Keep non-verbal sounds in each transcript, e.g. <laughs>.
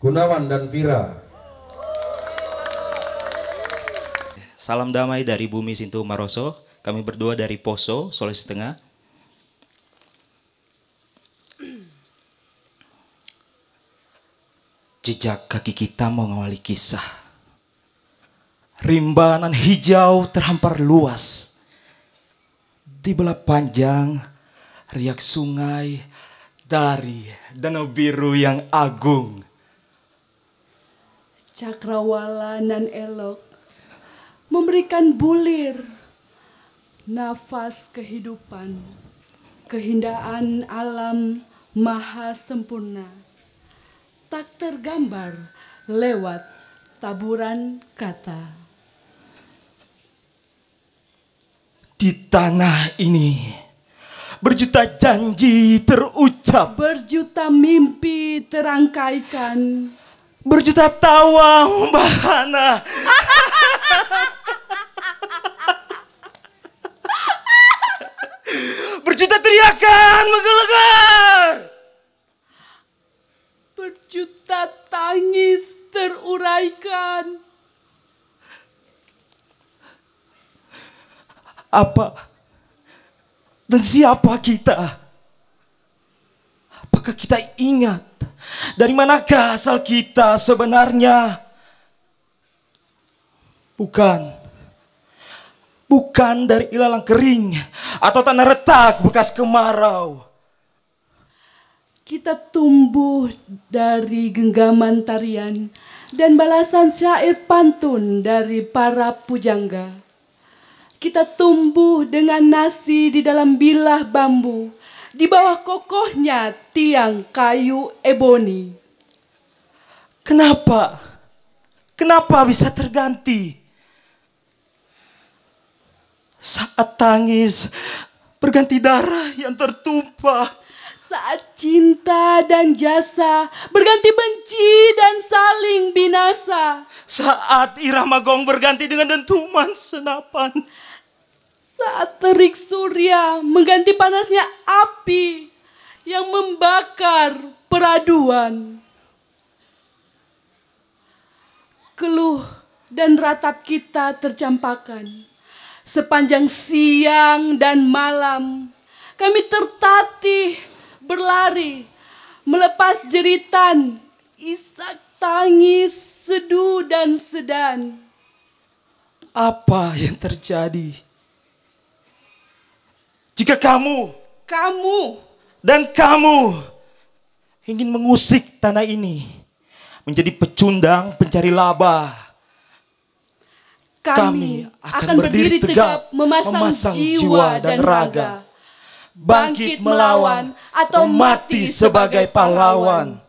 Gunawan dan Vira. Salam damai dari Bumi Sintu Maroso. Kami berdua dari Poso, Sulawesi Tengah. Jejak kaki kita mengawali kisah. Rimbanan hijau terhampar luas. Di belah panjang, riak sungai dari danau biru yang agung cakrawala nan elok, memberikan bulir, nafas kehidupan, kehindaan alam maha sempurna, tak tergambar lewat taburan kata. Di tanah ini berjuta janji terucap, berjuta mimpi terangkaikan, berjuta tawa membahana. <laughs> berjuta teriakan menggelegar. Berjuta tangis teruraikan. Apa dan siapa kita? Apakah kita ingat dari manakah asal kita sebenarnya? Bukan. Bukan dari ilalang kering atau tanah retak bekas kemarau. Kita tumbuh dari genggaman tarian dan balasan syair pantun dari para pujangga. Kita tumbuh dengan nasi di dalam bilah bambu di bawah kokohnya tiang kayu eboni. Kenapa? Kenapa bisa terganti? Saat tangis berganti darah yang tertumpah. Saat cinta dan jasa berganti benci dan saling binasa. Saat irama gong berganti dengan dentuman senapan. Saat terik surya mengganti panasnya api yang membakar peraduan. Keluh dan ratap kita tercampakkan. Sepanjang siang dan malam kami tertatih berlari melepas jeritan isak tangis sedu dan sedan. Apa yang terjadi? Jika kamu, kamu, dan kamu ingin mengusik tanah ini menjadi pecundang pencari laba, kami, kami akan, akan berdiri tegap, tegap memasang, memasang jiwa dan raga, bangkit melawan atau mati sebagai pahlawan.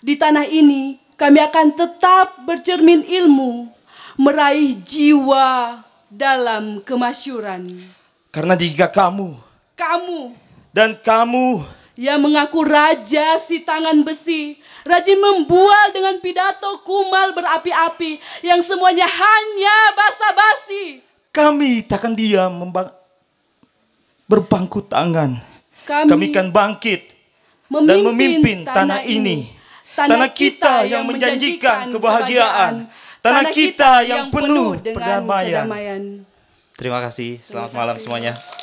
Di tanah ini kami akan tetap bercermin ilmu, meraih jiwa dalam kemasyuran. Karena jika kamu, kamu, dan kamu yang mengaku raja si tangan besi, rajin membual dengan pidato kumal berapi-api yang semuanya hanya basa-basi. Kami takkan diam membang berbangku tangan. Kami, Kami akan bangkit memimpin dan memimpin tanah ini. Tanah, tanah kita, kita yang menjanjikan kebahagiaan. Tanah, tanah kita, kita yang penuh, penuh dengan perdamaian. perdamaian. Terima kasih. Selamat malam semuanya.